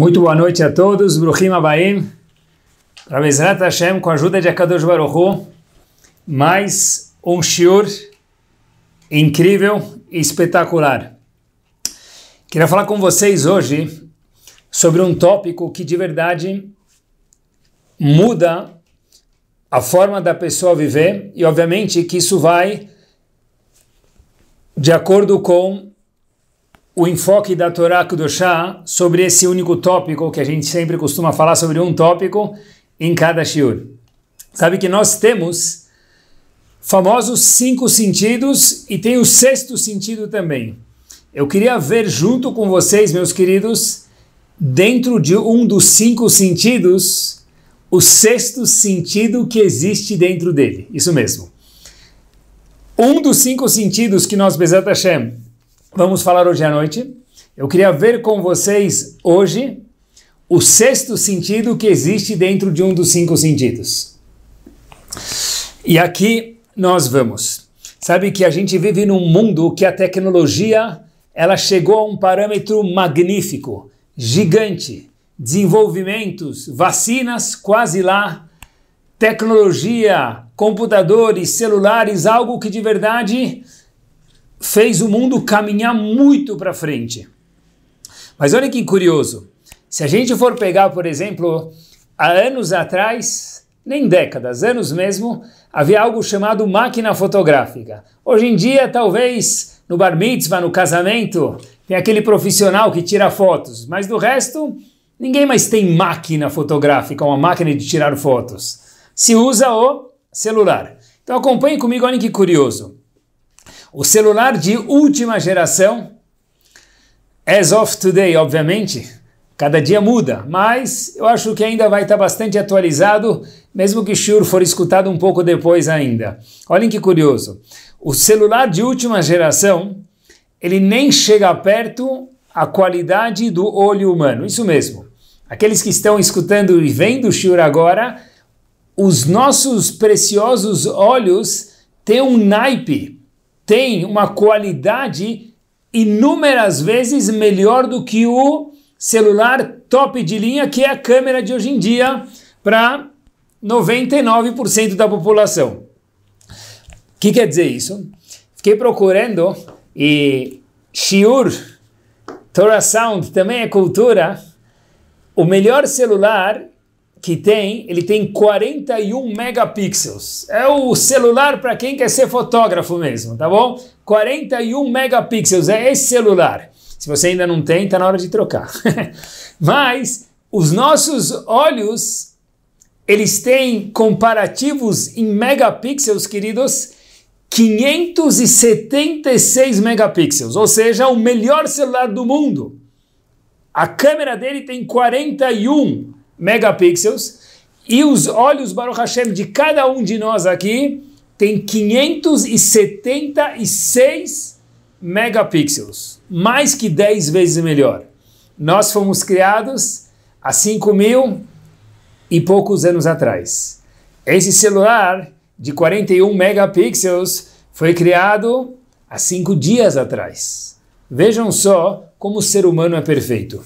Muito boa noite a todos. Bruchim Abaim. Para Hashem, com a ajuda de Akadosh Baruchu, mais um shiur incrível e espetacular. Queria falar com vocês hoje sobre um tópico que de verdade muda a forma da pessoa viver e obviamente que isso vai de acordo com o enfoque da Torá Kudoshá sobre esse único tópico que a gente sempre costuma falar sobre um tópico em cada shiur. Sabe que nós temos famosos cinco sentidos e tem o sexto sentido também. Eu queria ver junto com vocês, meus queridos, dentro de um dos cinco sentidos, o sexto sentido que existe dentro dele. Isso mesmo. Um dos cinco sentidos que nós, Bezat Hashem, Vamos falar hoje à noite. Eu queria ver com vocês hoje o sexto sentido que existe dentro de um dos cinco sentidos. E aqui nós vamos. Sabe que a gente vive num mundo que a tecnologia ela chegou a um parâmetro magnífico, gigante. Desenvolvimentos, vacinas quase lá, tecnologia, computadores, celulares, algo que de verdade fez o mundo caminhar muito para frente. Mas olha que curioso. Se a gente for pegar, por exemplo, há anos atrás, nem décadas, anos mesmo, havia algo chamado máquina fotográfica. Hoje em dia, talvez no bar mitzvah, no casamento, tem aquele profissional que tira fotos, mas do resto, ninguém mais tem máquina fotográfica, uma máquina de tirar fotos. Se usa o celular. Então acompanhe comigo, olha que curioso. O celular de última geração, as of today, obviamente, cada dia muda, mas eu acho que ainda vai estar bastante atualizado, mesmo que Shure for escutado um pouco depois ainda. Olhem que curioso, o celular de última geração, ele nem chega perto a qualidade do olho humano, isso mesmo. Aqueles que estão escutando e vendo Shure agora, os nossos preciosos olhos têm um naipe tem uma qualidade inúmeras vezes melhor do que o celular top de linha, que é a câmera de hoje em dia, para 99% da população. O que quer dizer isso? Fiquei procurando e Shiur, Torah Sound também é cultura. O melhor celular que tem, ele tem 41 megapixels. É o celular para quem quer ser fotógrafo mesmo, tá bom? 41 megapixels é esse celular. Se você ainda não tem, tá na hora de trocar. Mas os nossos olhos eles têm comparativos em megapixels, queridos, 576 megapixels, ou seja, o melhor celular do mundo. A câmera dele tem 41 megapixels, e os olhos Baruch Hashem de cada um de nós aqui tem 576 megapixels, mais que 10 vezes melhor. Nós fomos criados há 5 mil e poucos anos atrás. Esse celular de 41 megapixels foi criado há 5 dias atrás. Vejam só como o ser humano é perfeito.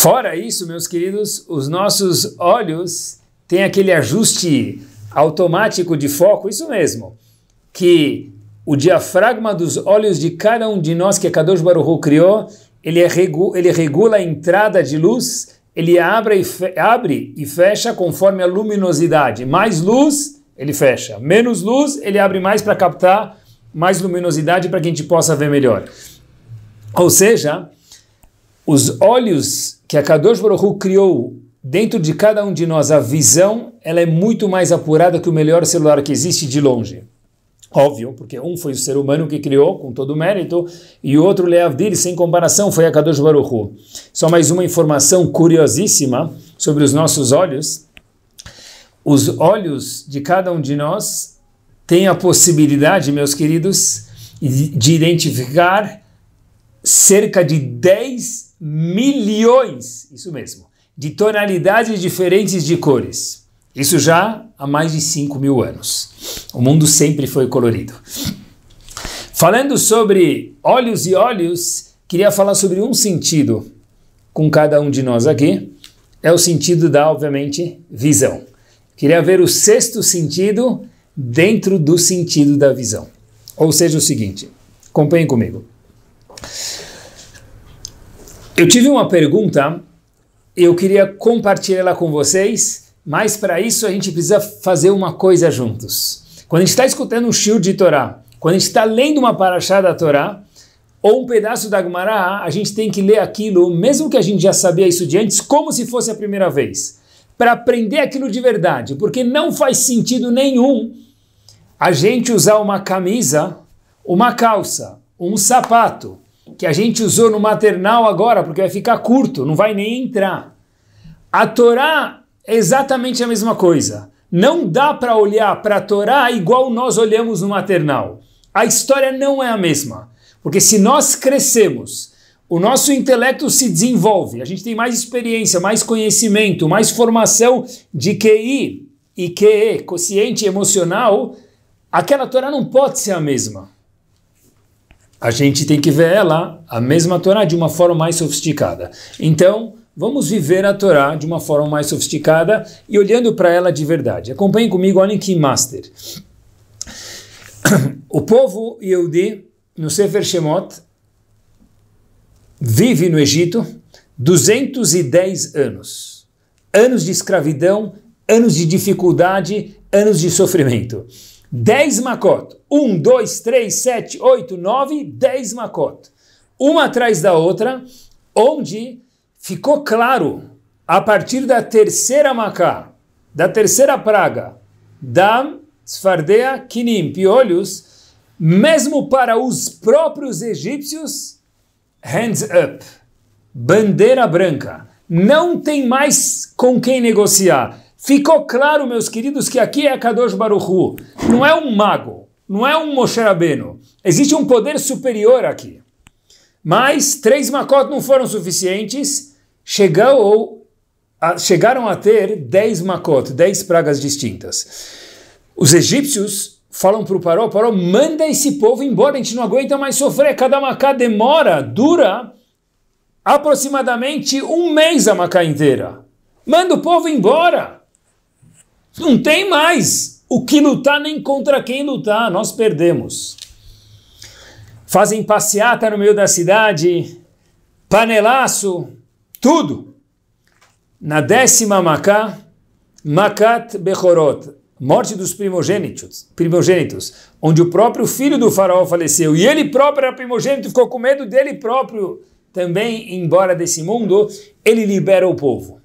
Fora isso, meus queridos, os nossos olhos têm aquele ajuste automático de foco, isso mesmo, que o diafragma dos olhos de cada um de nós que a Kadosh Baruch Hu criou, ele, é regu ele regula a entrada de luz, ele abre e, abre e fecha conforme a luminosidade. Mais luz, ele fecha. Menos luz, ele abre mais para captar mais luminosidade para que a gente possa ver melhor. Ou seja, os olhos que a Kadosh Baruch criou dentro de cada um de nós a visão, ela é muito mais apurada que o melhor celular que existe de longe. Óbvio, porque um foi o ser humano que criou, com todo o mérito, e o outro, Leavdir, sem comparação, foi a Kadosh Baruch Só mais uma informação curiosíssima sobre os nossos olhos. Os olhos de cada um de nós têm a possibilidade, meus queridos, de identificar cerca de 10 milhões, isso mesmo, de tonalidades diferentes de cores. Isso já há mais de 5 mil anos. O mundo sempre foi colorido. Falando sobre olhos e olhos, queria falar sobre um sentido com cada um de nós aqui. É o sentido da, obviamente, visão. Queria ver o sexto sentido dentro do sentido da visão. Ou seja, o seguinte, acompanhem comigo. Eu tive uma pergunta, eu queria compartilhar ela com vocês, mas para isso a gente precisa fazer uma coisa juntos. Quando a gente está escutando um shiur de Torá, quando a gente está lendo uma paraxá da Torá, ou um pedaço da Gemara, a gente tem que ler aquilo, mesmo que a gente já sabia isso de antes, como se fosse a primeira vez, para aprender aquilo de verdade, porque não faz sentido nenhum a gente usar uma camisa, uma calça, um sapato, que a gente usou no maternal agora, porque vai ficar curto, não vai nem entrar. A Torá é exatamente a mesma coisa. Não dá para olhar para a Torá igual nós olhamos no maternal. A história não é a mesma. Porque se nós crescemos, o nosso intelecto se desenvolve, a gente tem mais experiência, mais conhecimento, mais formação de QI e QE, quociente emocional, aquela Torá não pode ser a mesma a gente tem que ver ela, a mesma Torá, de uma forma mais sofisticada. Então, vamos viver a Torá de uma forma mais sofisticada e olhando para ela de verdade. Acompanhe comigo, olhem que master. O povo Yehudi, no Sefer Shemot, vive no Egito 210 anos. Anos de escravidão, anos de dificuldade, anos de sofrimento. 10 macot, 1, 2, 3, 7, 8, 9, 10 Makot. Uma atrás da outra, onde ficou claro, a partir da terceira Macá, da terceira praga, dam Sfardea Kinim, piolhos, mesmo para os próprios egípcios, hands up, bandeira branca. Não tem mais com quem negociar. Ficou claro, meus queridos, que aqui é Kadosh Baruchu. Não é um mago. Não é um Moshe Rabbeinu. Existe um poder superior aqui. Mas três Makot não foram suficientes. Chegou, chegaram a ter dez Makot, dez pragas distintas. Os egípcios falam para o Paró, Paró, manda esse povo embora, a gente não aguenta mais sofrer. Cada Macá demora, dura aproximadamente um mês a Macá inteira. Manda o povo embora. Não tem mais o que lutar nem contra quem lutar, nós perdemos. Fazem passeata no meio da cidade, panelaço, tudo. Na décima Macá, macat Bechorot, morte dos primogênitos, primogênitos, onde o próprio filho do faraó faleceu e ele próprio era primogênito, ficou com medo dele próprio também embora desse mundo, ele libera o povo.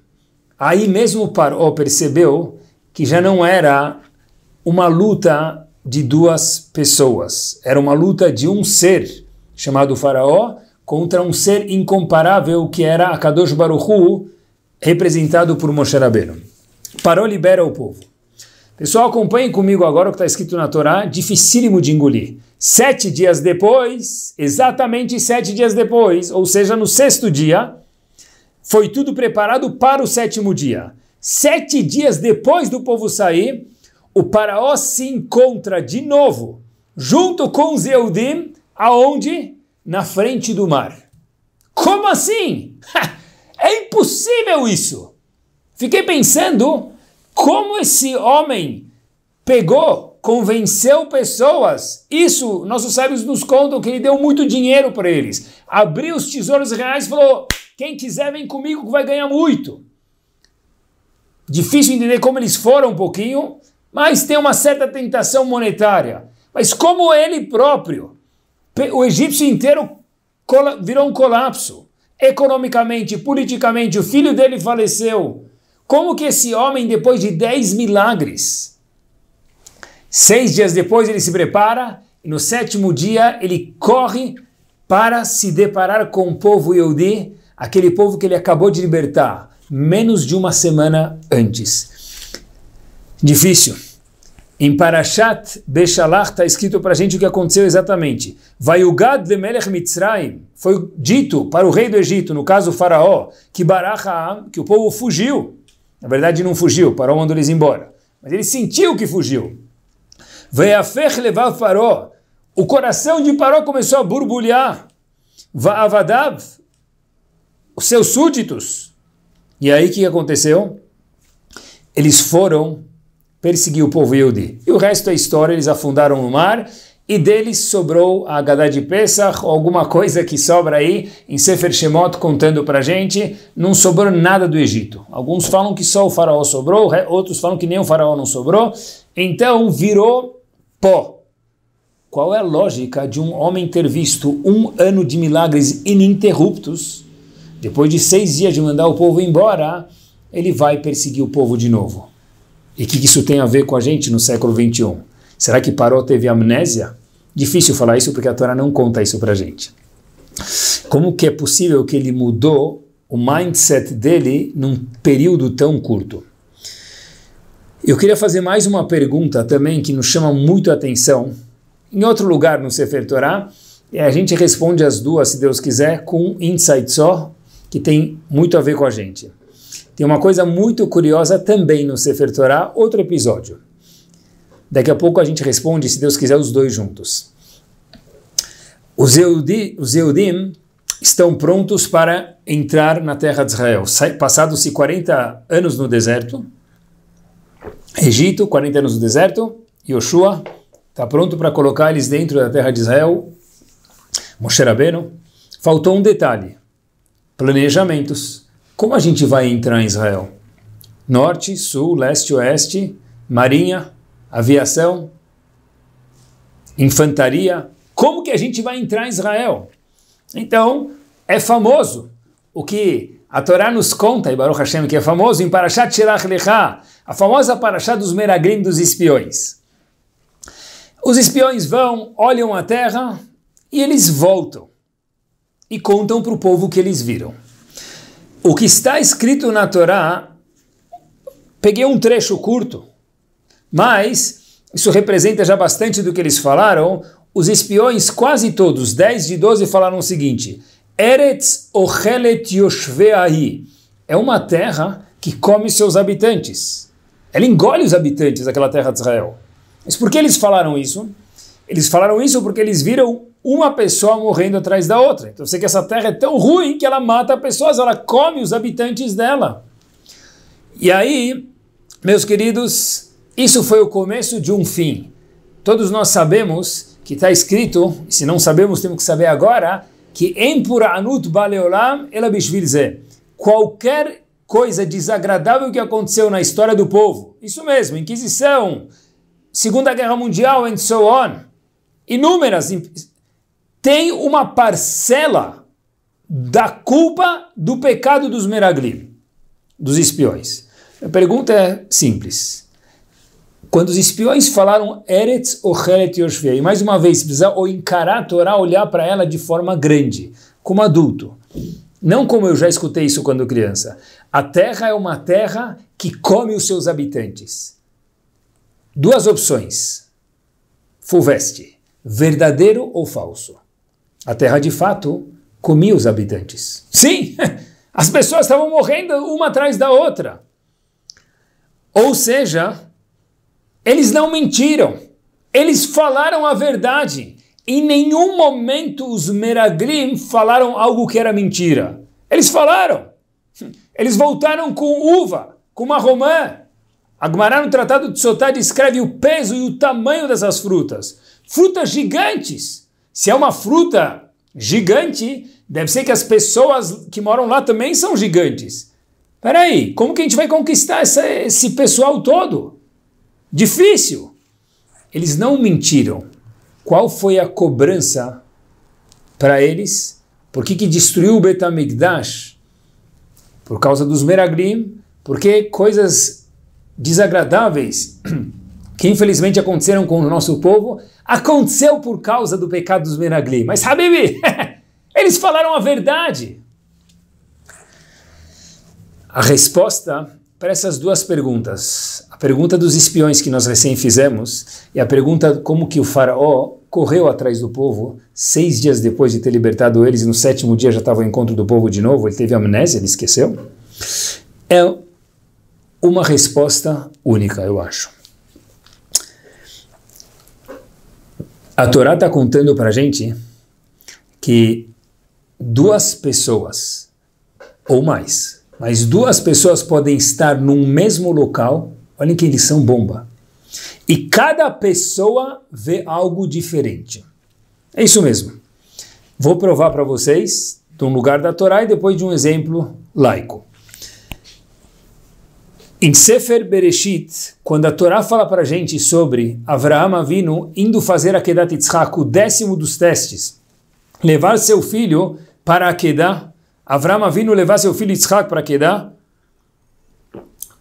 Aí mesmo o faraó percebeu que já não era uma luta de duas pessoas. Era uma luta de um ser chamado Faraó contra um ser incomparável que era a Kadosh Baruch Hu, representado por Moshe Rabbeinu. Parou libera o povo. Pessoal, acompanhem comigo agora o que está escrito na Torá, dificílimo de engolir. Sete dias depois, exatamente sete dias depois, ou seja, no sexto dia, foi tudo preparado para o sétimo dia. Sete dias depois do povo sair, o Paraó se encontra de novo junto com os aonde? Na frente do mar. Como assim? É impossível isso! Fiquei pensando como esse homem pegou, convenceu pessoas. Isso, nossos sábios nos contam que ele deu muito dinheiro para eles. Abriu os tesouros reais e falou: quem quiser vem comigo que vai ganhar muito. Difícil entender como eles foram um pouquinho, mas tem uma certa tentação monetária. Mas como ele próprio, o egípcio inteiro virou um colapso. Economicamente, politicamente, o filho dele faleceu. Como que esse homem, depois de dez milagres, seis dias depois ele se prepara e no sétimo dia ele corre para se deparar com o povo Yehudi, aquele povo que ele acabou de libertar, menos de uma semana antes. Difícil. Em Parashat Beshalach está escrito para a gente o que aconteceu exatamente. Vayugad lemelech Mitzrayim foi dito para o rei do Egito, no caso o faraó, que Barachaam, que o povo fugiu. Na verdade não fugiu, o faraó mandou eles embora. Mas ele sentiu que fugiu. Veafech levar faraó. O coração de Paró começou a borbulhar. Vaavadav, os seus súditos. E aí o que aconteceu? Eles foram perseguiu o povo Yudi. E o resto é história, eles afundaram no mar e deles sobrou a Haggadah de Pesach, ou alguma coisa que sobra aí em Sefer Shemot contando pra gente, não sobrou nada do Egito. Alguns falam que só o faraó sobrou, outros falam que nem o faraó não sobrou, então virou pó. Qual é a lógica de um homem ter visto um ano de milagres ininterruptos, depois de seis dias de mandar o povo embora, ele vai perseguir o povo de novo? E o que isso tem a ver com a gente no século XXI? Será que Paró teve amnésia? Difícil falar isso porque a Torá não conta isso para gente. Como que é possível que ele mudou o mindset dele num período tão curto? Eu queria fazer mais uma pergunta também que nos chama muito a atenção. Em outro lugar no Sefer Torá, eh, a gente responde as duas, se Deus quiser, com um insight só, que tem muito a ver com a gente. Tem uma coisa muito curiosa também no Sefer Torah, outro episódio. Daqui a pouco a gente responde, se Deus quiser, os dois juntos. Os, Eudi, os Eudim estão prontos para entrar na terra de Israel. Passados-se 40 anos no deserto, Egito, 40 anos no deserto, Yoshua está pronto para colocar eles dentro da terra de Israel, Moshe Rabbeinu. Faltou um detalhe, planejamentos. Como a gente vai entrar em Israel? Norte, sul, leste, oeste, marinha, aviação, infantaria. Como que a gente vai entrar em Israel? Então, é famoso o que a Torá nos conta, e Baruch Hashem que é famoso, em Parashat Shirach Lecha, a famosa Parashat dos meragrim dos espiões. Os espiões vão, olham a terra e eles voltam e contam para o povo que eles viram o que está escrito na Torá, peguei um trecho curto, mas isso representa já bastante do que eles falaram. Os espiões, quase todos, 10 de 12, falaram o seguinte: Eretz Ochelet Yoshveahi é uma terra que come seus habitantes. Ela engole os habitantes daquela terra de Israel. Mas por que eles falaram isso? Eles falaram isso porque eles viram uma pessoa morrendo atrás da outra. Então você que essa terra é tão ruim que ela mata pessoas, ela come os habitantes dela. E aí, meus queridos, isso foi o começo de um fim. Todos nós sabemos que está escrito, se não sabemos, temos que saber agora, que Empura Anut Baleolam Elabishvilze. Qualquer coisa desagradável que aconteceu na história do povo, isso mesmo, Inquisição, Segunda Guerra Mundial, and so on, inúmeras tem uma parcela da culpa do pecado dos meraglim, dos espiões. A pergunta é simples. Quando os espiões falaram Eretz Ocheret Yoshvei, mais uma vez, precisar ou encarar a Torá, olhar para ela de forma grande, como adulto. Não como eu já escutei isso quando criança. A terra é uma terra que come os seus habitantes. Duas opções. Fulvestre, verdadeiro ou falso? A terra de fato comia os habitantes. Sim, as pessoas estavam morrendo uma atrás da outra. Ou seja, eles não mentiram. Eles falaram a verdade. Em nenhum momento os Meragrim falaram algo que era mentira. Eles falaram. Eles voltaram com uva, com uma romã. Agmará no Tratado de Sotá descreve o peso e o tamanho dessas frutas. Frutas gigantes se é uma fruta gigante, deve ser que as pessoas que moram lá também são gigantes. Peraí, como que a gente vai conquistar essa, esse pessoal todo? Difícil. Eles não mentiram. Qual foi a cobrança para eles? Por que, que destruiu o Betamigdash? Por causa dos Meraglim? Porque coisas desagradáveis que infelizmente aconteceram com o nosso povo, aconteceu por causa do pecado dos Meragli. Mas, Habibi, eles falaram a verdade. A resposta para essas duas perguntas, a pergunta dos espiões que nós recém fizemos e a pergunta como que o faraó correu atrás do povo seis dias depois de ter libertado eles e no sétimo dia já estava o encontro do povo de novo, ele teve amnésia, ele esqueceu, é uma resposta única, eu acho. A Torá está contando para a gente que duas pessoas, ou mais, mas duas pessoas podem estar num mesmo local, olhem que eles são bomba, e cada pessoa vê algo diferente. É isso mesmo. Vou provar para vocês de um lugar da Torá e depois de um exemplo laico. Em Sefer Bereshit, quando a Torá fala para a gente sobre Avraham Avinu indo fazer a Kedat Yitzhak, o décimo dos testes, levar seu filho para a Kedah, Avraham Avinu levar seu filho Yitzhak para a Kedah,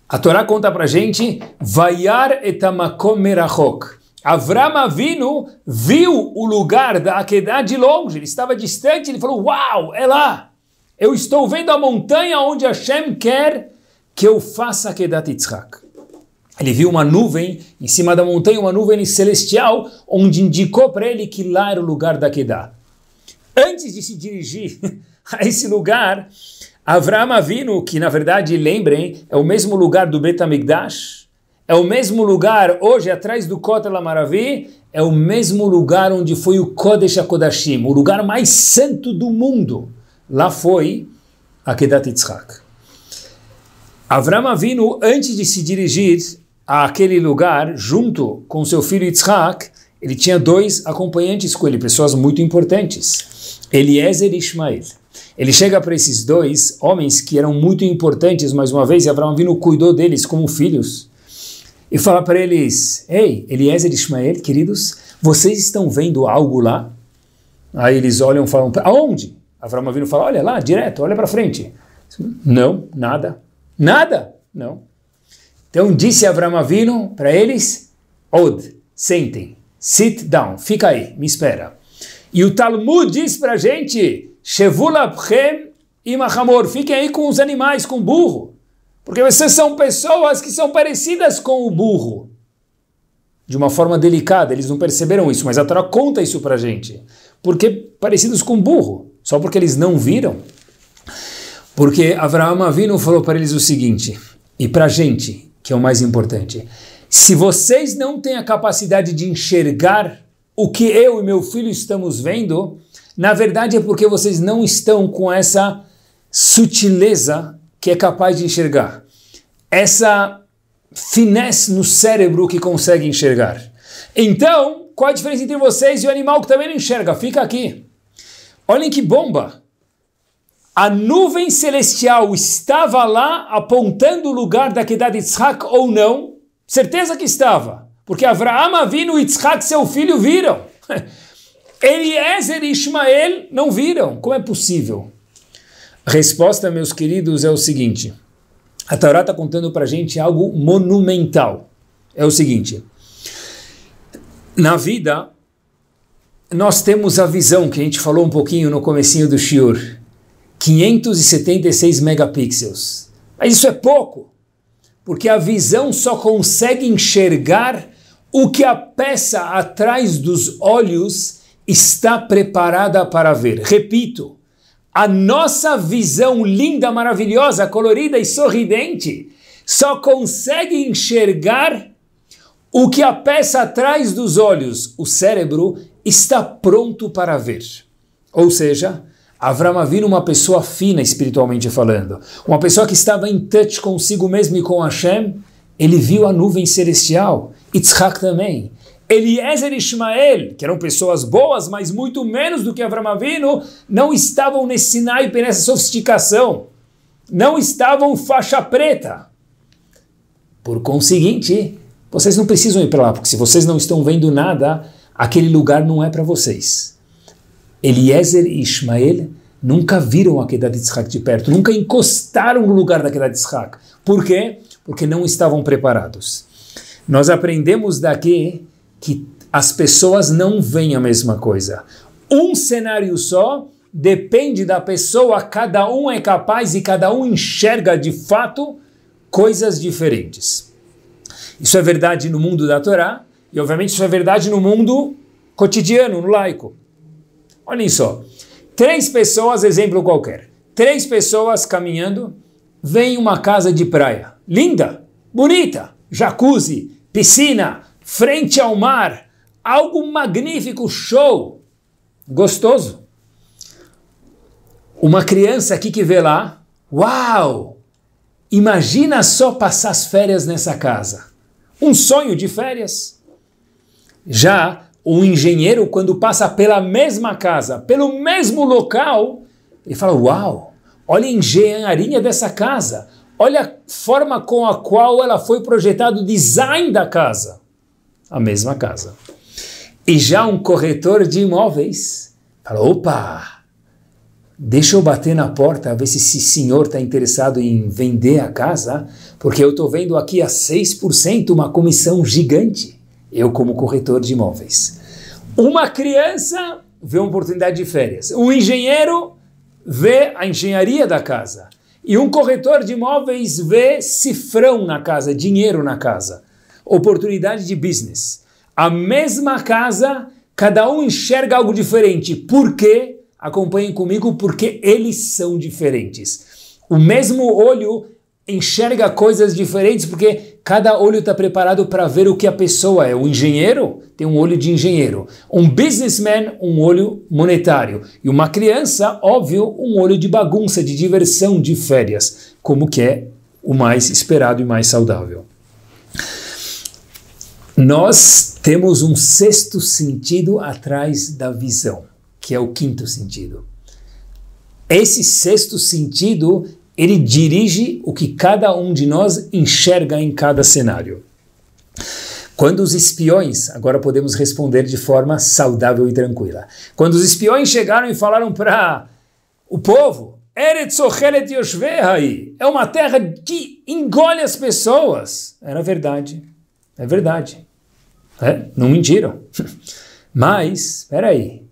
a Torá conta para a gente, Vayar etamakom merachok. Avraham Avinu viu o lugar da Akedah de longe, ele estava distante, ele falou, uau, é lá. Eu estou vendo a montanha onde Hashem quer que eu faça Kedat Yitzhak. Ele viu uma nuvem em cima da montanha, uma nuvem celestial, onde indicou para ele que lá era o lugar da Kedah. Antes de se dirigir a esse lugar, Avraham Avinu, que na verdade, lembrem, é o mesmo lugar do Betamigdash, é o mesmo lugar hoje atrás do Kotel Maravi, é o mesmo lugar onde foi o Kodesh HaKodashim, o lugar mais santo do mundo. Lá foi a Kedat Yitzhak. Avram Avinu, antes de se dirigir àquele lugar, junto com seu filho Yitzhak, ele tinha dois acompanhantes com ele, pessoas muito importantes, Eliezer e Ishmael. Ele chega para esses dois homens que eram muito importantes, mais uma vez, e Avram Avinu cuidou deles como filhos, e fala para eles, Ei, Eliezer e Ishmael, queridos, vocês estão vendo algo lá? Aí eles olham e falam, aonde? Avram Avinu fala, olha lá, direto, olha para frente. Não, nada. Nada? Não. Então disse Avram Avinu para eles, Od, sentem, sit down, fica aí, me espera. E o Talmud diz para a gente, e Mahamor, fiquem aí com os animais, com o burro, porque vocês são pessoas que são parecidas com o burro. De uma forma delicada, eles não perceberam isso, mas a Torá conta isso para a gente. Porque parecidos com o burro, só porque eles não viram, porque Avraham Avinu falou para eles o seguinte, e para a gente, que é o mais importante: se vocês não têm a capacidade de enxergar o que eu e meu filho estamos vendo, na verdade é porque vocês não estão com essa sutileza que é capaz de enxergar, essa finesse no cérebro que consegue enxergar. Então, qual a diferença entre vocês e o animal que também não enxerga? Fica aqui. Olhem que bomba! a nuvem celestial estava lá apontando o lugar da queda de Yitzhak ou não? Certeza que estava, porque Avraham viu e Yitzhak, seu filho, viram. Eliezer e Ismael não viram. Como é possível? A resposta, meus queridos, é o seguinte. A Torá está contando para a gente algo monumental. É o seguinte. Na vida, nós temos a visão que a gente falou um pouquinho no comecinho do Shiur 576 megapixels. Mas isso é pouco, porque a visão só consegue enxergar o que a peça atrás dos olhos está preparada para ver. Repito, a nossa visão linda, maravilhosa, colorida e sorridente só consegue enxergar o que a peça atrás dos olhos, o cérebro, está pronto para ver. Ou seja, Avram Avinu, uma pessoa fina espiritualmente falando, uma pessoa que estava em touch consigo mesmo e com Hashem, ele viu a nuvem celestial, Yitzhak também. Eliezer e Ishmael, que eram pessoas boas, mas muito menos do que Avram Avinu, não estavam nesse naipe, nessa sofisticação. Não estavam faixa preta. Por conseguinte, vocês não precisam ir para lá, porque se vocês não estão vendo nada, aquele lugar não é para vocês. Eliezer e Ismael nunca viram a queda de Yitzhak de perto, nunca encostaram no lugar da queda de Yitzhak. Por quê? Porque não estavam preparados. Nós aprendemos daqui que as pessoas não veem a mesma coisa. Um cenário só depende da pessoa, cada um é capaz e cada um enxerga de fato coisas diferentes. Isso é verdade no mundo da Torá e, obviamente, isso é verdade no mundo cotidiano, no laico. Olhem só. Três pessoas, exemplo qualquer. Três pessoas caminhando, vem uma casa de praia. Linda, bonita, jacuzzi, piscina, frente ao mar. Algo magnífico, show. Gostoso. Uma criança aqui que vê lá, uau! Imagina só passar as férias nessa casa. Um sonho de férias. Já o engenheiro, quando passa pela mesma casa, pelo mesmo local, ele fala: Uau, olha a engenharia dessa casa, olha a forma com a qual ela foi projetada, o design da casa. A mesma casa. E já um corretor de imóveis fala: opa, deixa eu bater na porta, ver se esse senhor está interessado em vender a casa, porque eu estou vendo aqui a 6% uma comissão gigante. Eu, como corretor de imóveis. Uma criança vê uma oportunidade de férias. Um engenheiro vê a engenharia da casa. E um corretor de imóveis vê cifrão na casa, dinheiro na casa. Oportunidade de business. A mesma casa, cada um enxerga algo diferente. Por quê? Acompanhem comigo, porque eles são diferentes. O mesmo olho enxerga coisas diferentes porque cada olho está preparado para ver o que a pessoa é. O engenheiro tem um olho de engenheiro, um businessman, um olho monetário, e uma criança, óbvio, um olho de bagunça, de diversão, de férias, como que é o mais esperado e mais saudável. Nós temos um sexto sentido atrás da visão, que é o quinto sentido. Esse sexto sentido ele dirige o que cada um de nós enxerga em cada cenário. Quando os espiões, agora podemos responder de forma saudável e tranquila. Quando os espiões chegaram e falaram para o povo, é uma terra que engole as pessoas. Era verdade. É verdade. É, não mentiram. Mas, espera aí.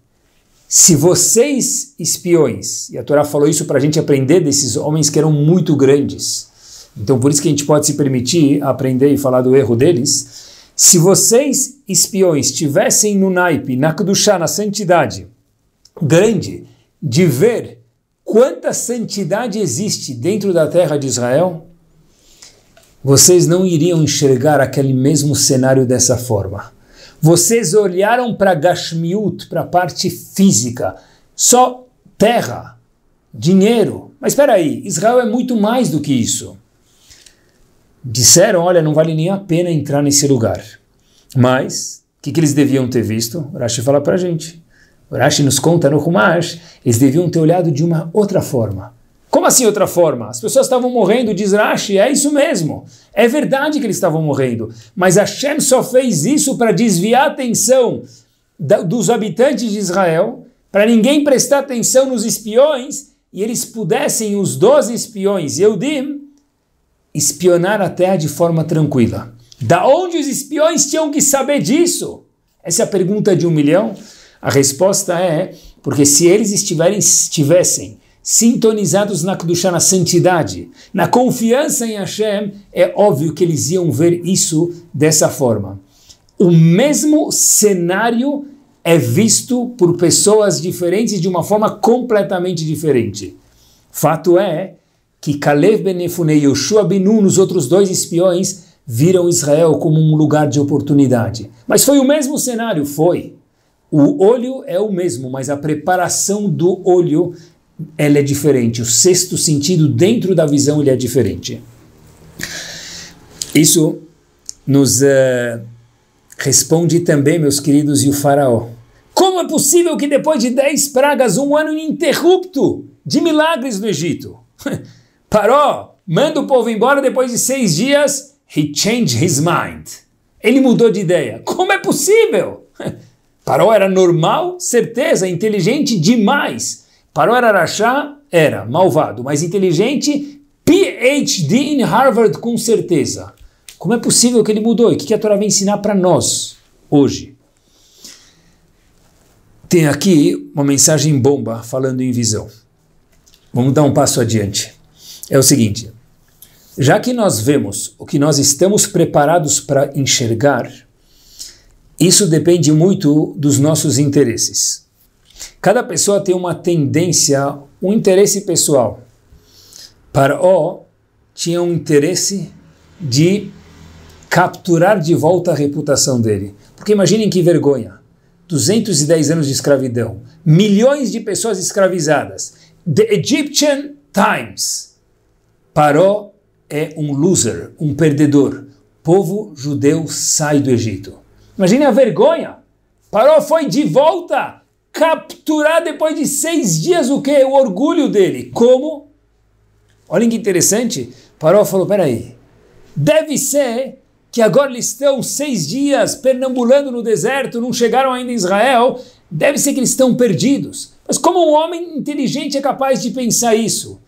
Se vocês, espiões, e a Torá falou isso para a gente aprender desses homens que eram muito grandes, então por isso que a gente pode se permitir aprender e falar do erro deles. Se vocês, espiões, tivessem no naipe, na Kudushá, na santidade, grande, de ver quanta santidade existe dentro da terra de Israel, vocês não iriam enxergar aquele mesmo cenário dessa forma. Vocês olharam para Gashmiut, para a parte física, só terra, dinheiro. Mas espera aí, Israel é muito mais do que isso. Disseram, olha, não vale nem a pena entrar nesse lugar. Mas, o que, que eles deviam ter visto? Rashi fala para a gente. Rashi nos conta no Humash, eles deviam ter olhado de uma outra forma. Como assim outra forma? As pessoas estavam morrendo, diz Rashi, é isso mesmo. É verdade que eles estavam morrendo, mas Hashem só fez isso para desviar a atenção dos habitantes de Israel, para ninguém prestar atenção nos espiões e eles pudessem, os 12 espiões Eudim, espionar a terra de forma tranquila. Da onde os espiões tinham que saber disso? Essa é a pergunta de um milhão. A resposta é porque se eles estivessem sintonizados na Kedushá, na santidade, na confiança em Hashem, é óbvio que eles iam ver isso dessa forma. O mesmo cenário é visto por pessoas diferentes de uma forma completamente diferente. Fato é que Caleb ben Efune e Yoshua ben Nun, os outros dois espiões, viram Israel como um lugar de oportunidade. Mas foi o mesmo cenário, foi. O olho é o mesmo, mas a preparação do olho ela é diferente. O sexto sentido dentro da visão ele é diferente. Isso nos uh, responde também, meus queridos, e o faraó. Como é possível que depois de dez pragas, um ano ininterrupto de milagres no Egito, Paró manda o povo embora depois de seis dias, he changed his mind. Ele mudou de ideia. Como é possível? Paró era normal, certeza, inteligente demais. Paró Ararachá era malvado, mas inteligente, PhD em Harvard com certeza. Como é possível que ele mudou? E o que a Torá vem ensinar para nós hoje? Tem aqui uma mensagem bomba falando em visão. Vamos dar um passo adiante. É o seguinte: já que nós vemos o que nós estamos preparados para enxergar, isso depende muito dos nossos interesses. Cada pessoa tem uma tendência, um interesse pessoal. Paró tinha um interesse de capturar de volta a reputação dele. Porque imaginem que vergonha. 210 anos de escravidão, milhões de pessoas escravizadas. The Egyptian Times. Paró é um loser, um perdedor. Povo judeu sai do Egito. Imagine a vergonha. Paró foi de volta capturar depois de seis dias o que? O orgulho dele. Como? Olhem que interessante. Parou falou: peraí, deve ser que agora eles estão seis dias pernambulando no deserto, não chegaram ainda em Israel, deve ser que eles estão perdidos. Mas como um homem inteligente é capaz de pensar isso?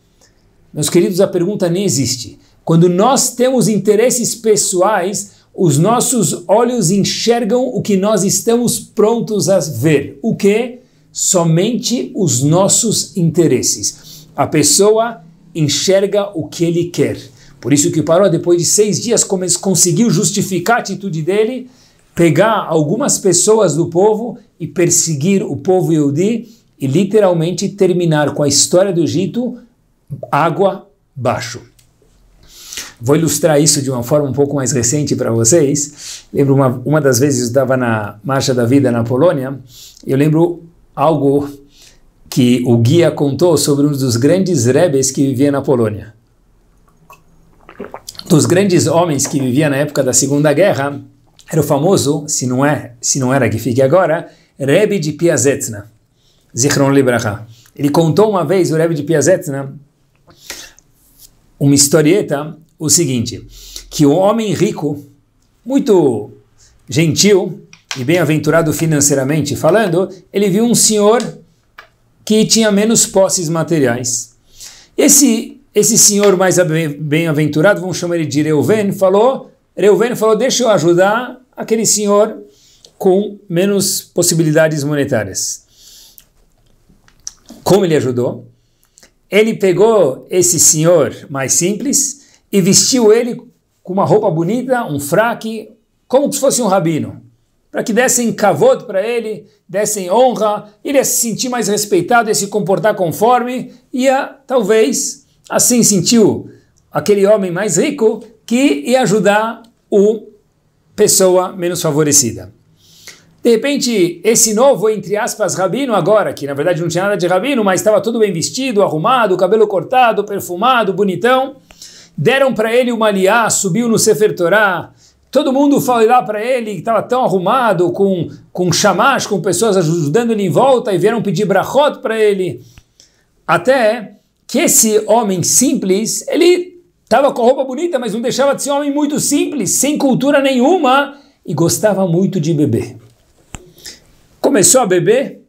Meus queridos, a pergunta nem existe. Quando nós temos interesses pessoais, os nossos olhos enxergam o que nós estamos prontos a ver. O que? Somente os nossos interesses. A pessoa enxerga o que ele quer. Por isso que Paró, depois de seis dias, conseguiu justificar a atitude dele, pegar algumas pessoas do povo e perseguir o povo Yehudi e literalmente terminar com a história do Egito água baixo. Vou ilustrar isso de uma forma um pouco mais recente para vocês. Lembro uma, uma das vezes eu estava na Marcha da Vida na Polônia, eu lembro algo que o guia contou sobre um dos grandes rebes que vivia na Polônia. Dos grandes homens que vivia na época da Segunda Guerra, era o famoso, se não é, se não era que fique agora, Rebbe de Piazetna, Zichron Libraha. Ele contou uma vez, o Rebbe de Piazetna, uma historieta o seguinte: que o homem rico, muito gentil e bem-aventurado financeiramente falando, ele viu um senhor que tinha menos posses materiais. Esse esse senhor mais bem-aventurado, vamos chamar ele de Reuven, falou, Reuven falou, deixa eu ajudar aquele senhor com menos possibilidades monetárias. Como ele ajudou? Ele pegou esse senhor mais simples e vestiu ele com uma roupa bonita, um fraque, como se fosse um rabino, para que dessem kavod para ele, dessem honra, ele ia se sentir mais respeitado, ia se comportar conforme, ia, talvez, assim sentiu aquele homem mais rico que ia ajudar o pessoa menos favorecida. De repente, esse novo, entre aspas, rabino agora, que na verdade não tinha nada de rabino, mas estava tudo bem vestido, arrumado, cabelo cortado, perfumado, bonitão, deram para ele uma liá, subiu no Sefer Torah, Todo mundo foi lá para ele, que estava tão arrumado, com, com chamás, com pessoas ajudando ele em volta, e vieram pedir brachot para ele. Até que esse homem simples, ele estava com roupa bonita, mas não deixava de ser um homem muito simples, sem cultura nenhuma, e gostava muito de beber. Começou a beber,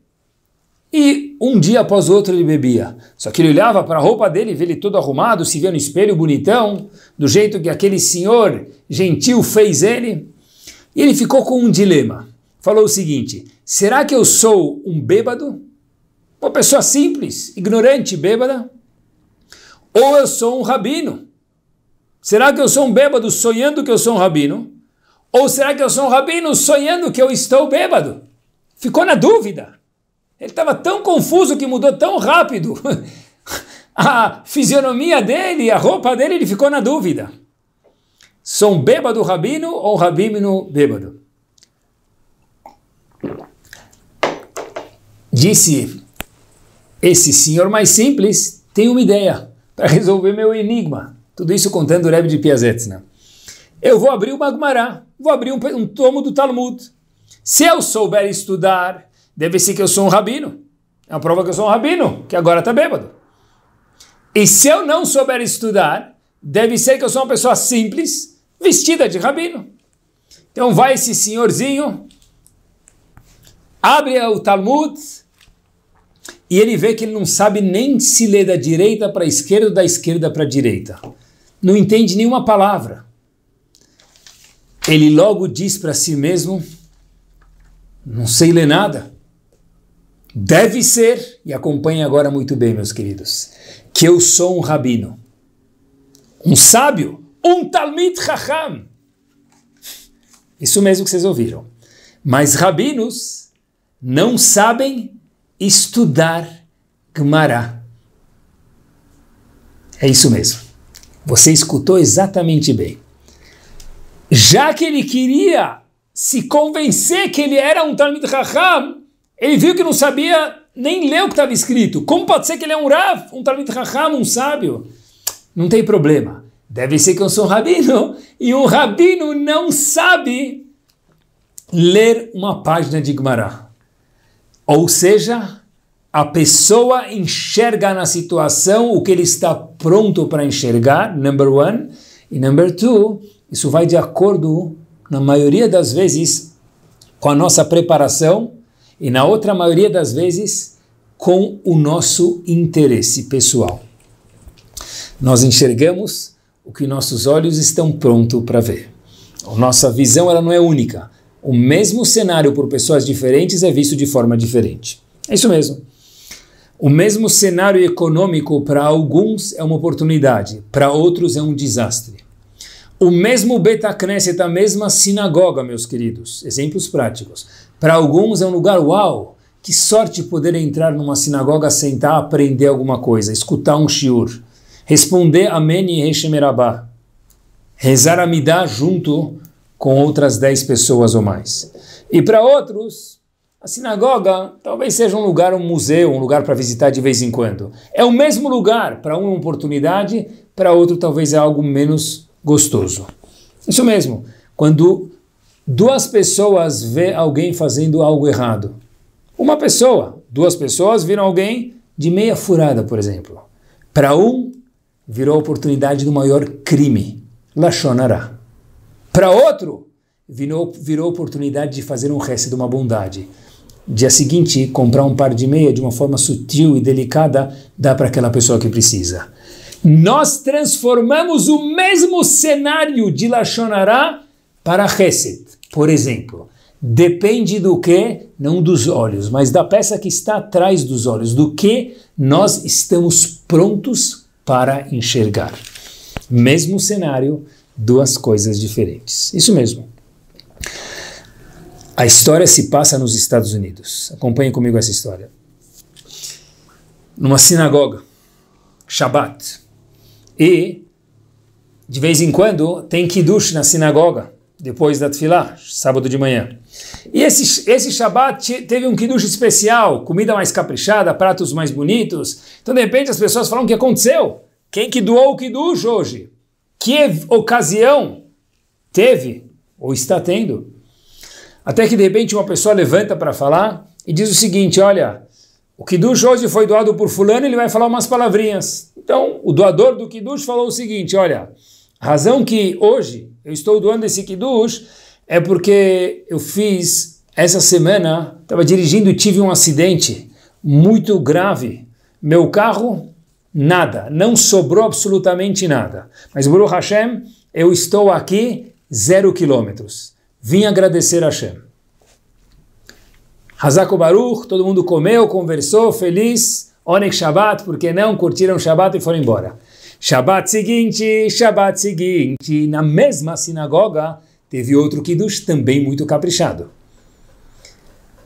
e um dia após o outro ele bebia. Só que ele olhava para a roupa dele, vê ele todo arrumado, se via no espelho bonitão, do jeito que aquele senhor gentil fez ele. E ele ficou com um dilema. Falou o seguinte: será que eu sou um bêbado? Uma pessoa simples, ignorante, bêbada? Ou eu sou um rabino? Será que eu sou um bêbado sonhando que eu sou um rabino? Ou será que eu sou um rabino sonhando que eu estou bêbado? Ficou na dúvida. Ele estava tão confuso que mudou tão rápido. A fisionomia dele, a roupa dele, ele ficou na dúvida. Sou um bêbado rabino ou um rabino bêbado? Disse esse senhor mais simples, tem uma ideia para resolver meu enigma. Tudo isso contando o Rebbe de Piazetsna. Né? Eu vou abrir o Magmará, vou abrir um, um tomo do Talmud. Se eu souber estudar, Deve ser que eu sou um rabino. É uma prova que eu sou um rabino, que agora está bêbado. E se eu não souber estudar, deve ser que eu sou uma pessoa simples, vestida de rabino. Então vai esse senhorzinho, abre o Talmud e ele vê que ele não sabe nem se ler da direita para a esquerda ou da esquerda para a direita. Não entende nenhuma palavra. Ele logo diz para si mesmo: não sei ler nada deve ser, e acompanhe agora muito bem, meus queridos, que eu sou um rabino, um sábio, um Talmid racham. Isso mesmo que vocês ouviram. Mas rabinos não sabem estudar Gemara. É isso mesmo. Você escutou exatamente bem. Já que ele queria se convencer que ele era um Talmud Raham, ele viu que não sabia nem ler o que estava escrito. Como pode ser que ele é um Rav, um Talmud Raham, um sábio? Não tem problema. Deve ser que eu sou um rabino. E um rabino não sabe ler uma página de Gemara. Ou seja, a pessoa enxerga na situação o que ele está pronto para enxergar, number one. E number two, isso vai de acordo, na maioria das vezes, com a nossa preparação e na outra maioria das vezes com o nosso interesse pessoal. Nós enxergamos o que nossos olhos estão prontos para ver. A nossa visão ela não é única. O mesmo cenário por pessoas diferentes é visto de forma diferente. É isso mesmo. O mesmo cenário econômico para alguns é uma oportunidade, para outros é um desastre. O mesmo Betacneset, a mesma sinagoga, meus queridos, exemplos práticos, para alguns é um lugar uau, que sorte poder entrar numa sinagoga, sentar, aprender alguma coisa, escutar um shiur, responder Amém e Shemerabá, rezar a junto com outras dez pessoas ou mais. E para outros, a sinagoga talvez seja um lugar, um museu, um lugar para visitar de vez em quando. É o mesmo lugar, para um é uma oportunidade, para outro talvez é algo menos gostoso. Isso mesmo, quando duas pessoas vê alguém fazendo algo errado. Uma pessoa, duas pessoas viram alguém de meia furada, por exemplo. Para um, virou a oportunidade do maior crime, Lachonará. Para outro, virou, virou oportunidade de fazer um resto de uma bondade. Dia seguinte, comprar um par de meia de uma forma sutil e delicada, dá para aquela pessoa que precisa. Nós transformamos o mesmo cenário de Lachonará para Hesed. Por exemplo, depende do que? Não dos olhos, mas da peça que está atrás dos olhos, do que nós estamos prontos para enxergar. Mesmo cenário, duas coisas diferentes. Isso mesmo. A história se passa nos Estados Unidos. Acompanhe comigo essa história. Numa sinagoga, Shabat. E, de vez em quando, tem Kiddush na sinagoga depois da Tefilá, sábado de manhã. E esse, esse Shabat teve um kiddush especial, comida mais caprichada, pratos mais bonitos. Então, de repente, as pessoas falam, o que aconteceu? Quem que doou o kiddush hoje? Que ocasião teve ou está tendo? Até que, de repente, uma pessoa levanta para falar e diz o seguinte, olha, o kiddush hoje foi doado por fulano, ele vai falar umas palavrinhas. Então, o doador do kiddush falou o seguinte, olha, a razão que hoje eu estou doando esse Kiddush, é porque eu fiz essa semana, estava dirigindo e tive um acidente muito grave. Meu carro, nada, não sobrou absolutamente nada. Mas Baruch Hashem, eu estou aqui zero quilômetros. Vim agradecer a Hashem. Hazako Baruch, todo mundo comeu, conversou, feliz. Onek Shabbat, porque não curtiram Shabbat e foram embora. Shabat seguinte, Shabat seguinte, na mesma sinagoga, teve outro Kiddush também muito caprichado.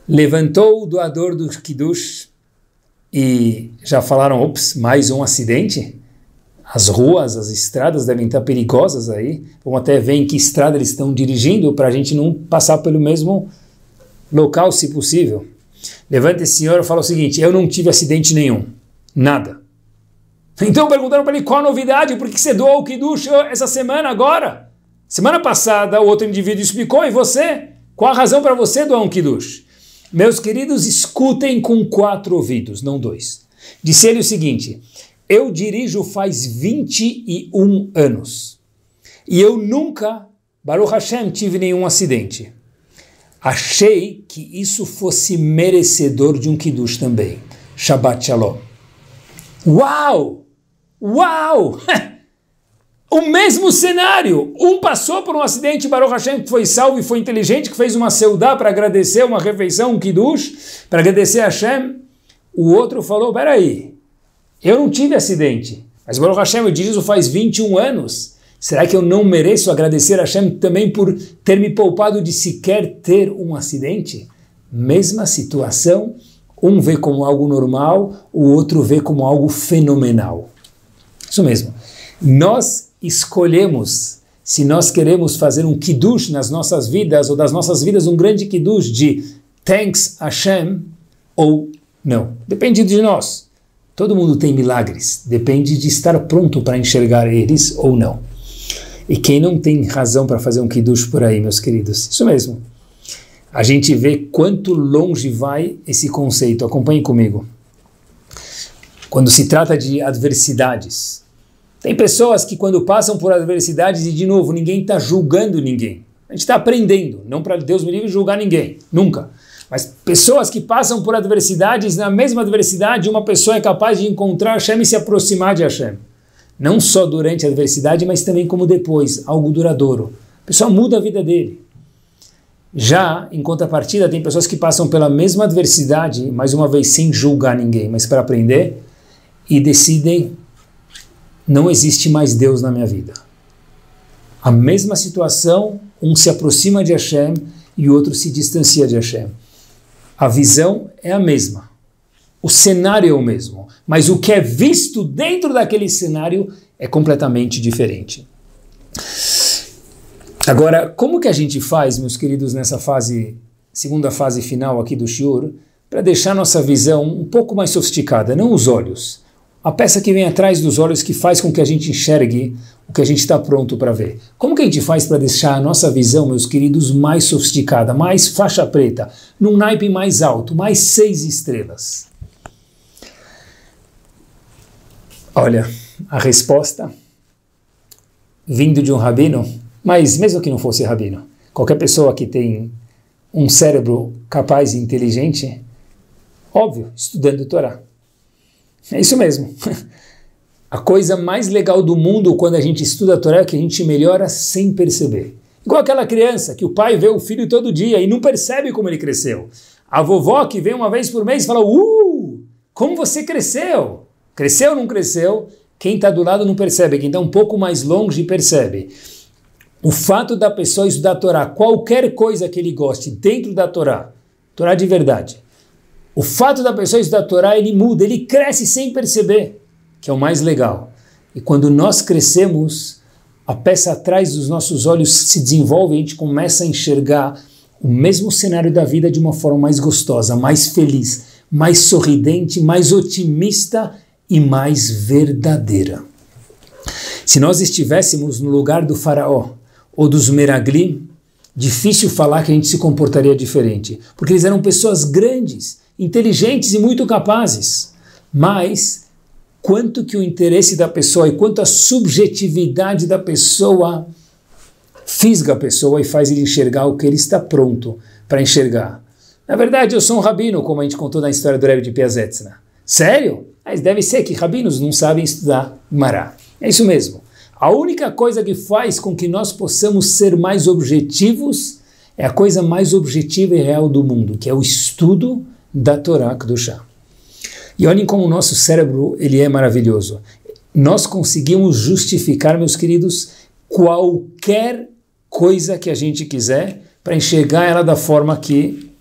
Levantou o doador do Kiddush e já falaram, ops, mais um acidente? As ruas, as estradas devem estar perigosas aí. Vamos até ver em que estrada eles estão dirigindo para a gente não passar pelo mesmo local, se possível. Levanta esse senhor e fala o seguinte, eu não tive acidente nenhum, nada. Então perguntaram para ele qual a novidade, por que você doou o Kiddush essa semana agora? Semana passada o outro indivíduo explicou, e você? Qual a razão para você doar um Kiddush? Meus queridos, escutem com quatro ouvidos, não dois. disse ele o seguinte, eu dirijo faz 21 anos e eu nunca, Baruch Hashem, tive nenhum acidente. Achei que isso fosse merecedor de um Kiddush também. Shabbat Shalom. Uau! Uau! o mesmo cenário. Um passou por um acidente, Baruch Hashem, que foi salvo e foi inteligente, que fez uma seudá para agradecer uma refeição, um kiddush, para agradecer a Hashem. O outro falou, peraí, eu não tive acidente, mas Baruch Hashem, eu dirijo faz 21 anos. Será que eu não mereço agradecer a Hashem também por ter me poupado de sequer ter um acidente? Mesma situação, um vê como algo normal, o outro vê como algo fenomenal. Isso mesmo. Nós escolhemos se nós queremos fazer um kiddush nas nossas vidas, ou das nossas vidas um grande kiddush de thanks Hashem, ou não. Depende de nós. Todo mundo tem milagres. Depende de estar pronto para enxergar eles ou não. E quem não tem razão para fazer um kiddush por aí, meus queridos? Isso mesmo. A gente vê quanto longe vai esse conceito. Acompanhe comigo quando se trata de adversidades. Tem pessoas que, quando passam por adversidades, e de novo, ninguém está julgando ninguém. A gente está aprendendo, não para Deus me livre julgar ninguém, nunca. Mas pessoas que passam por adversidades, na mesma adversidade, uma pessoa é capaz de encontrar Hashem e se aproximar de Hashem. Não só durante a adversidade, mas também como depois, algo duradouro. A pessoa muda a vida dele. Já, em contrapartida, tem pessoas que passam pela mesma adversidade, mais uma vez, sem julgar ninguém, mas para aprender e decidem: não existe mais Deus na minha vida. A mesma situação, um se aproxima de Hashem e o outro se distancia de Hashem. A visão é a mesma, o cenário é o mesmo, mas o que é visto dentro daquele cenário é completamente diferente. Agora, como que a gente faz, meus queridos, nessa fase, segunda fase final aqui do Shiur, para deixar nossa visão um pouco mais sofisticada, não os olhos, a peça que vem atrás dos olhos que faz com que a gente enxergue o que a gente está pronto para ver. Como que a gente faz para deixar a nossa visão, meus queridos, mais sofisticada, mais faixa preta, num naipe mais alto, mais seis estrelas? Olha, a resposta vindo de um rabino, mas mesmo que não fosse rabino, qualquer pessoa que tem um cérebro capaz e inteligente, óbvio, estudando Torá. É isso mesmo. A coisa mais legal do mundo quando a gente estuda a Torá é que a gente melhora sem perceber. Igual aquela criança que o pai vê o filho todo dia e não percebe como ele cresceu. A vovó que vem uma vez por mês fala: Uh, como você cresceu! Cresceu ou não cresceu? Quem está do lado não percebe, quem está um pouco mais longe percebe. O fato da pessoa estudar a Torá, qualquer coisa que ele goste dentro da Torá, Torá de verdade, o fato da pessoa estudar a Torá, ele muda, ele cresce sem perceber, que é o mais legal. E quando nós crescemos, a peça atrás dos nossos olhos se desenvolve, a gente começa a enxergar o mesmo cenário da vida de uma forma mais gostosa, mais feliz, mais sorridente, mais otimista e mais verdadeira. Se nós estivéssemos no lugar do faraó ou dos meraglim, difícil falar que a gente se comportaria diferente, porque eles eram pessoas grandes inteligentes e muito capazes, mas quanto que o interesse da pessoa e quanto a subjetividade da pessoa fisga a pessoa e faz ele enxergar o que ele está pronto para enxergar. Na verdade, eu sou um rabino, como a gente contou na história do Rebbe de Piazetsna. Sério? Mas deve ser que rabinos não sabem estudar Mará. É isso mesmo. A única coisa que faz com que nós possamos ser mais objetivos é a coisa mais objetiva e real do mundo, que é o estudo da Torá Kedushá. E olhem como o nosso cérebro ele é maravilhoso. Nós conseguimos justificar, meus queridos, qualquer coisa que a gente quiser para enxergar ela da forma que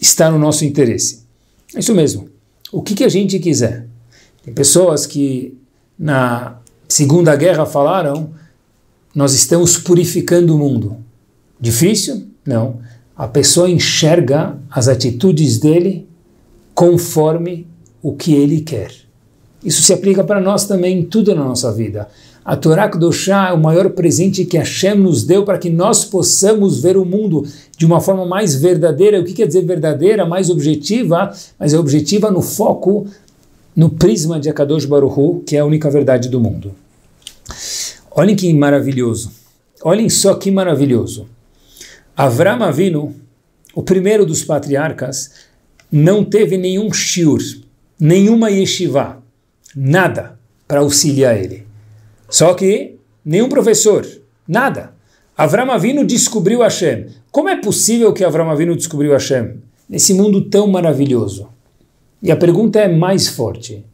está no nosso interesse. É isso mesmo. O que, que a gente quiser. Tem pessoas que na Segunda Guerra falaram: nós estamos purificando o mundo. Difícil? Não a pessoa enxerga as atitudes dele conforme o que ele quer. Isso se aplica para nós também em tudo na nossa vida. A Torá Kedoshá é o maior presente que Hashem nos deu para que nós possamos ver o mundo de uma forma mais verdadeira. O que quer dizer verdadeira? Mais objetiva, mas é objetiva no foco, no prisma de Akadosh Baruch Hu, que é a única verdade do mundo. Olhem que maravilhoso. Olhem só que maravilhoso. Avram Avinu, o primeiro dos patriarcas, não teve nenhum shiur, nenhuma yeshiva, nada para auxiliar ele. Só que nenhum professor, nada. Avram Avinu descobriu Hashem. Como é possível que Avram Avinu descobriu Hashem? Nesse mundo tão maravilhoso. E a pergunta é mais forte.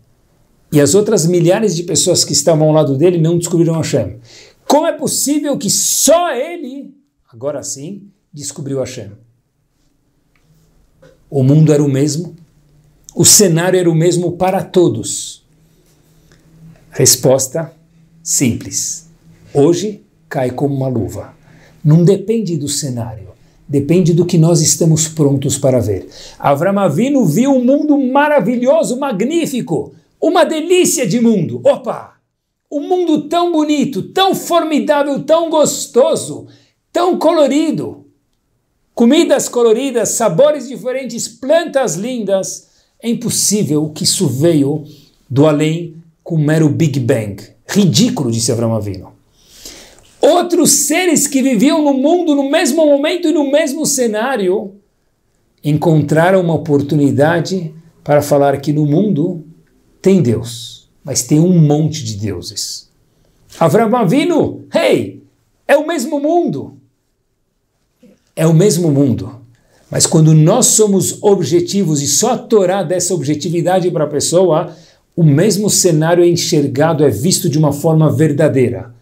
E as outras milhares de pessoas que estavam ao lado dele não descobriram Hashem. Como é possível que só ele Agora sim, descobriu Hashem. O mundo era o mesmo, o cenário era o mesmo para todos. Resposta simples. Hoje cai como uma luva. Não depende do cenário, depende do que nós estamos prontos para ver. Avram Avinu viu um mundo maravilhoso, magnífico, uma delícia de mundo. Opa! Um mundo tão bonito, tão formidável, tão gostoso tão colorido. Comidas coloridas, sabores diferentes, plantas lindas. É impossível o que isso veio do além com um mero Big Bang. Ridículo, disse Avram Avino. Outros seres que viviam no mundo no mesmo momento e no mesmo cenário encontraram uma oportunidade para falar que no mundo tem Deus, mas tem um monte de deuses. Avram Avino, hey, é o mesmo mundo é o mesmo mundo. Mas quando nós somos objetivos e só a Torá dá essa objetividade para a pessoa, o mesmo cenário é enxergado, é visto de uma forma verdadeira.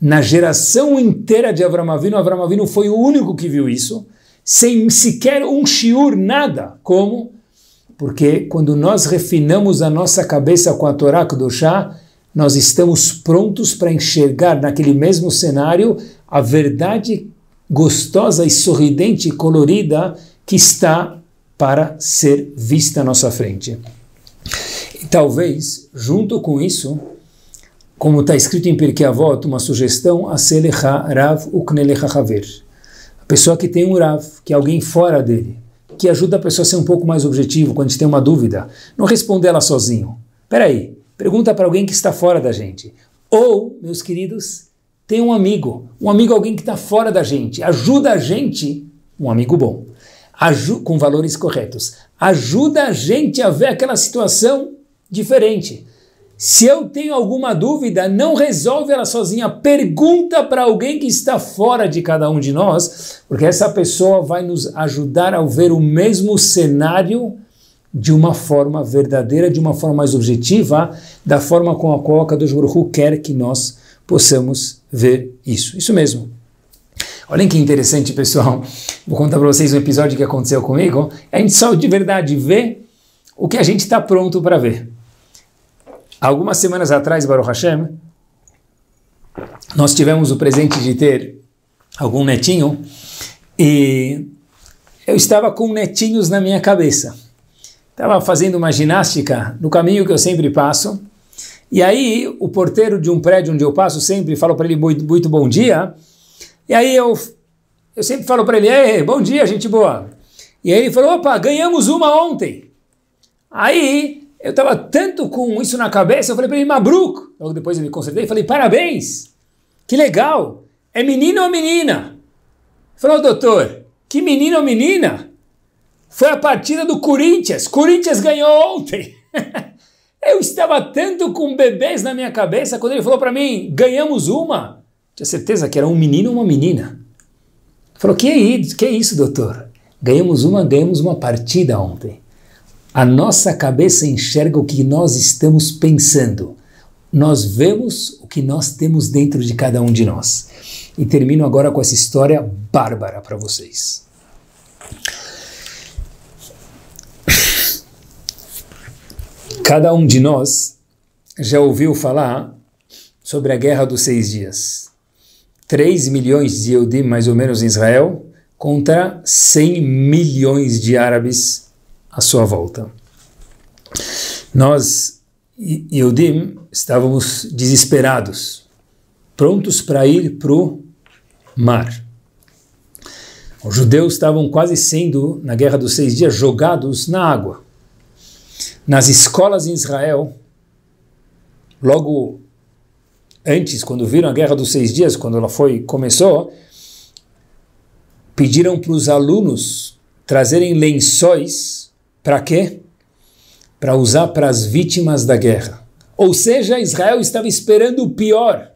Na geração inteira de Avramavino, Avinu, Avinu foi o único que viu isso, sem sequer um shiur, nada. Como? Porque quando nós refinamos a nossa cabeça com a Torá Kedoshá, nós estamos prontos para enxergar naquele mesmo cenário a verdade gostosa e sorridente e colorida que está para ser vista à nossa frente. E talvez, junto com isso, como está escrito em Pirkei Avot, uma sugestão, a Rav Uknelecha Haver. A pessoa que tem um Rav, que é alguém fora dele, que ajuda a pessoa a ser um pouco mais objetivo quando a gente tem uma dúvida. Não responder ela sozinho. Peraí, pergunta para alguém que está fora da gente. Ou, meus queridos, tem um amigo, um amigo é alguém que está fora da gente, ajuda a gente, um amigo bom, Aju com valores corretos, ajuda a gente a ver aquela situação diferente. Se eu tenho alguma dúvida, não resolve ela sozinha. Pergunta para alguém que está fora de cada um de nós, porque essa pessoa vai nos ajudar a ver o mesmo cenário de uma forma verdadeira, de uma forma mais objetiva, da forma com a qual Kadosh Baruch quer que nós possamos ver isso. Isso mesmo. Olhem que interessante, pessoal. Vou contar para vocês um episódio que aconteceu comigo. A gente só de verdade vê o que a gente está pronto para ver. Algumas semanas atrás, Baruch Hashem, nós tivemos o presente de ter algum netinho e eu estava com netinhos na minha cabeça. Estava fazendo uma ginástica no caminho que eu sempre passo e aí o porteiro de um prédio onde eu passo sempre falo para ele muito, muito bom dia. E aí eu, eu sempre falo para ele, Ei, bom dia, gente boa. E aí ele falou, opa, ganhamos uma ontem. Aí eu estava tanto com isso na cabeça, eu falei para ele, Mabruco. Logo depois eu me consertei e falei, parabéns, que legal, é menino ou menina? Falou, doutor, que menino ou menina? Foi a partida do Corinthians, Corinthians ganhou ontem. Eu estava tanto com bebês na minha cabeça quando ele falou para mim: ganhamos uma. Tinha certeza que era um menino ou uma menina. Falou: que é isso, que é isso doutor? Ganhamos uma, ganhamos uma partida ontem. A nossa cabeça enxerga o que nós estamos pensando. Nós vemos o que nós temos dentro de cada um de nós. E termino agora com essa história bárbara para vocês. Cada um de nós já ouviu falar sobre a Guerra dos Seis Dias. 3 milhões de Eudim, mais ou menos, em Israel, contra 100 milhões de árabes à sua volta. Nós, Eudim, estávamos desesperados, prontos para ir para o mar. Os judeus estavam quase sendo, na Guerra dos Seis Dias, jogados na água nas escolas em Israel, logo antes, quando viram a Guerra dos Seis Dias, quando ela foi começou, pediram para os alunos trazerem lençóis para quê? Para usar para as vítimas da guerra. Ou seja, Israel estava esperando o pior.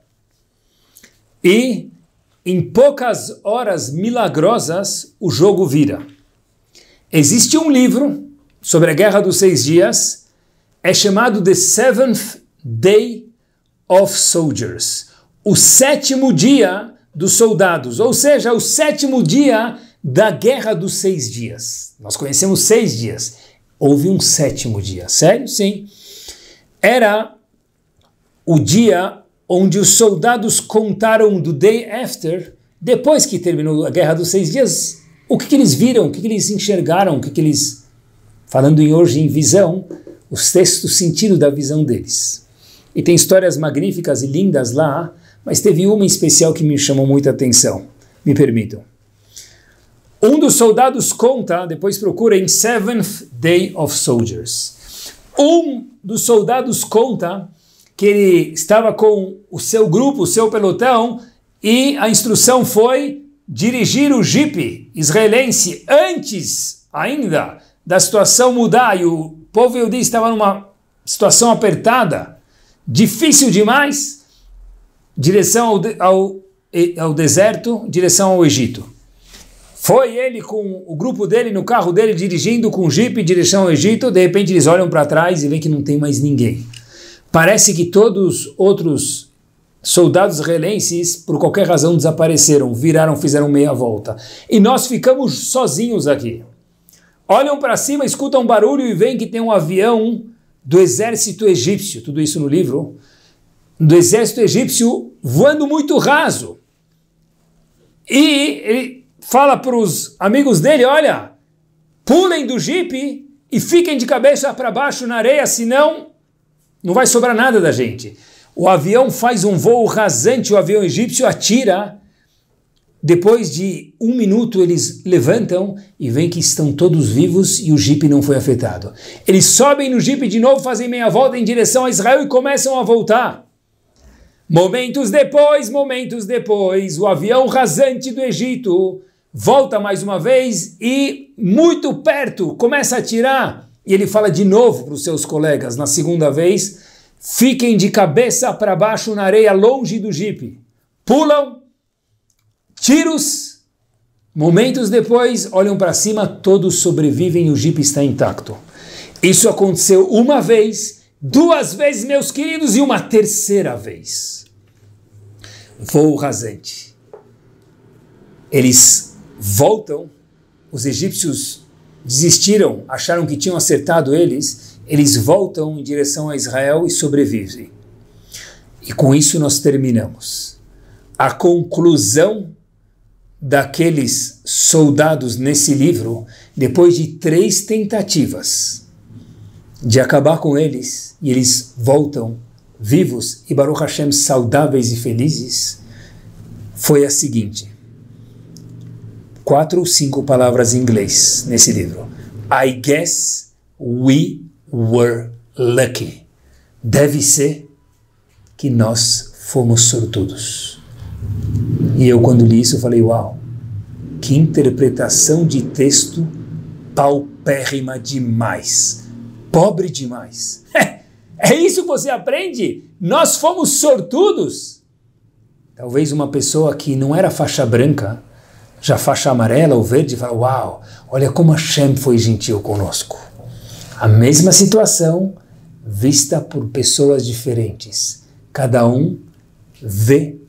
E em poucas horas milagrosas o jogo vira. Existe um livro sobre a Guerra dos Seis Dias é chamado The Seventh Day of Soldiers o sétimo dia dos soldados, ou seja, o sétimo dia da Guerra dos Seis Dias. Nós conhecemos seis dias, houve um sétimo dia, sério? Sim. Era o dia onde os soldados contaram do day after, depois que terminou a Guerra dos Seis Dias, o que, que eles viram, o que, que eles enxergaram, o que, que eles falando em hoje em visão, os textos, o sentido da visão deles. E tem histórias magníficas e lindas lá, mas teve uma em especial que me chamou muita atenção. Me permitam. Um dos soldados conta, depois procura em Seventh Day of Soldiers. Um dos soldados conta que ele estava com o seu grupo, o seu pelotão, e a instrução foi dirigir o jipe israelense antes ainda da situação mudar e o povo Yehudi estava numa situação apertada, difícil demais, direção ao, de, ao, ao deserto, direção ao Egito. Foi ele com o grupo dele, no carro dele, dirigindo com o jipe em direção ao Egito. De repente eles olham para trás e veem que não tem mais ninguém. Parece que todos os outros soldados relenses, por qualquer razão, desapareceram, viraram, fizeram meia volta. E nós ficamos sozinhos aqui olham para cima, escutam um barulho e veem que tem um avião do exército egípcio, tudo isso no livro, do exército egípcio voando muito raso. E ele fala para os amigos dele: olha, pulem do jipe e fiquem de cabeça para baixo na areia, senão não vai sobrar nada da gente. O avião faz um voo rasante, o avião egípcio atira depois de um minuto, eles levantam e veem que estão todos vivos e o jipe não foi afetado. Eles sobem no jipe de novo, fazem meia volta em direção a Israel e começam a voltar. Momentos depois, momentos depois, o avião rasante do Egito volta mais uma vez e, muito perto, começa a tirar. E ele fala de novo para os seus colegas, na segunda vez: fiquem de cabeça para baixo na areia, longe do jipe. Pulam tiros. Momentos depois, olham para cima, todos sobrevivem e o jipe está intacto. Isso aconteceu uma vez, duas vezes, meus queridos, e uma terceira vez. Voo rasante. Eles voltam, os egípcios desistiram, acharam que tinham acertado eles, eles voltam em direção a Israel e sobrevivem. E com isso nós terminamos. A conclusão daqueles soldados nesse livro, depois de três tentativas de acabar com eles, e eles voltam vivos e Baruch Hashem saudáveis e felizes, foi a seguinte. Quatro ou cinco palavras em inglês nesse livro. I guess we were lucky. Deve ser que nós fomos sortudos. E eu, quando li isso, falei: Uau, que interpretação de texto paupérrima demais, pobre demais. é isso que você aprende? Nós fomos sortudos. Talvez uma pessoa que não era faixa branca, já faixa amarela ou verde, fala: Uau, olha como a shem foi gentil conosco. A mesma situação vista por pessoas diferentes. Cada um vê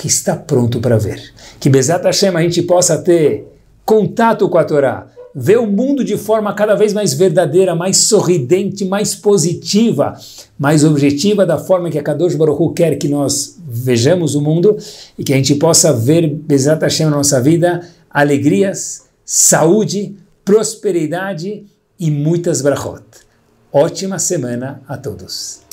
que está pronto para ver. Que Bezat Hashem a gente possa ter contato com a Torá, ver o mundo de forma cada vez mais verdadeira, mais sorridente, mais positiva, mais objetiva da forma que a Kadosh Baruch Hu quer que nós vejamos o mundo e que a gente possa ver Bezat Hashem na nossa vida alegrias, saúde, prosperidade e muitas brachot. Ótima semana a todos!